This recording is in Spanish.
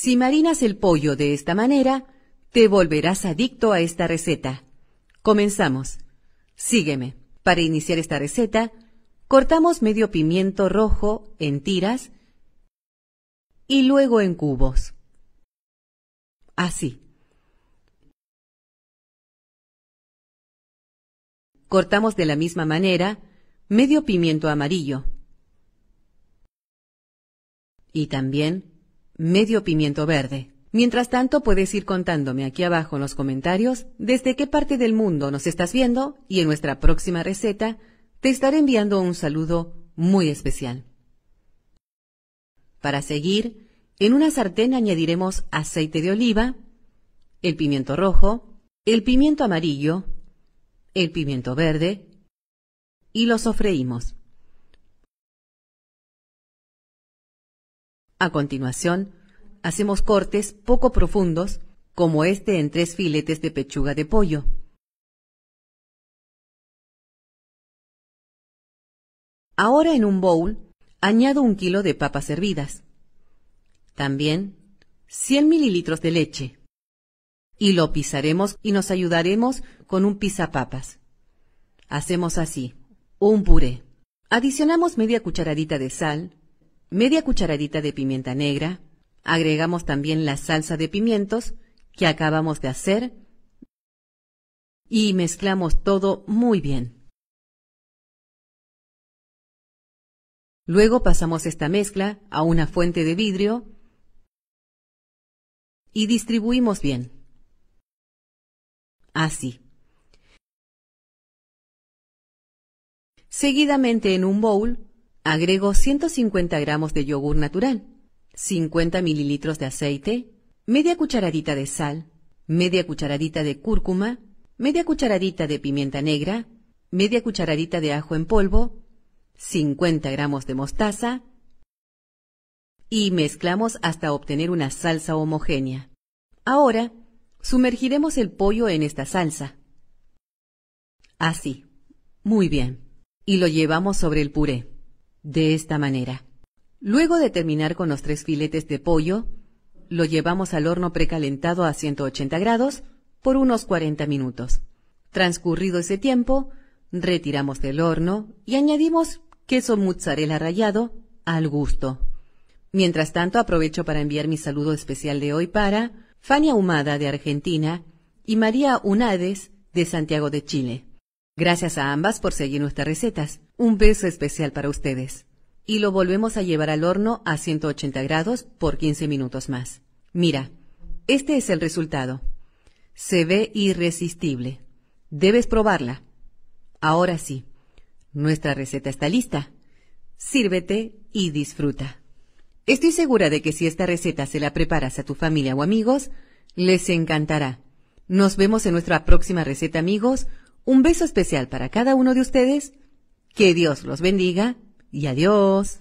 Si marinas el pollo de esta manera, te volverás adicto a esta receta. Comenzamos. Sígueme. Para iniciar esta receta, cortamos medio pimiento rojo en tiras y luego en cubos. Así. Cortamos de la misma manera medio pimiento amarillo y también medio pimiento verde. Mientras tanto, puedes ir contándome aquí abajo en los comentarios desde qué parte del mundo nos estás viendo y en nuestra próxima receta te estaré enviando un saludo muy especial. Para seguir, en una sartén añadiremos aceite de oliva, el pimiento rojo, el pimiento amarillo, el pimiento verde y lo sofreímos. A continuación, hacemos cortes poco profundos, como este en tres filetes de pechuga de pollo. Ahora en un bowl, añado un kilo de papas hervidas. También 100 mililitros de leche. Y lo pisaremos y nos ayudaremos con un pisapapas. Hacemos así, un puré. Adicionamos media cucharadita de sal, media cucharadita de pimienta negra, agregamos también la salsa de pimientos que acabamos de hacer y mezclamos todo muy bien. Luego pasamos esta mezcla a una fuente de vidrio y distribuimos bien. Así. Seguidamente en un bowl Agrego 150 gramos de yogur natural, 50 mililitros de aceite, media cucharadita de sal, media cucharadita de cúrcuma, media cucharadita de pimienta negra, media cucharadita de ajo en polvo, 50 gramos de mostaza y mezclamos hasta obtener una salsa homogénea. Ahora, sumergiremos el pollo en esta salsa. Así. Muy bien. Y lo llevamos sobre el puré de esta manera. Luego de terminar con los tres filetes de pollo, lo llevamos al horno precalentado a 180 grados por unos 40 minutos. Transcurrido ese tiempo, retiramos del horno y añadimos queso mozzarella rallado al gusto. Mientras tanto, aprovecho para enviar mi saludo especial de hoy para Fania Humada de Argentina y María Unades de Santiago de Chile. Gracias a ambas por seguir nuestras recetas. Un beso especial para ustedes. Y lo volvemos a llevar al horno a 180 grados por 15 minutos más. Mira, este es el resultado. Se ve irresistible. Debes probarla. Ahora sí, nuestra receta está lista. Sírvete y disfruta. Estoy segura de que si esta receta se la preparas a tu familia o amigos, les encantará. Nos vemos en nuestra próxima receta amigos. Un beso especial para cada uno de ustedes que Dios los bendiga y adiós.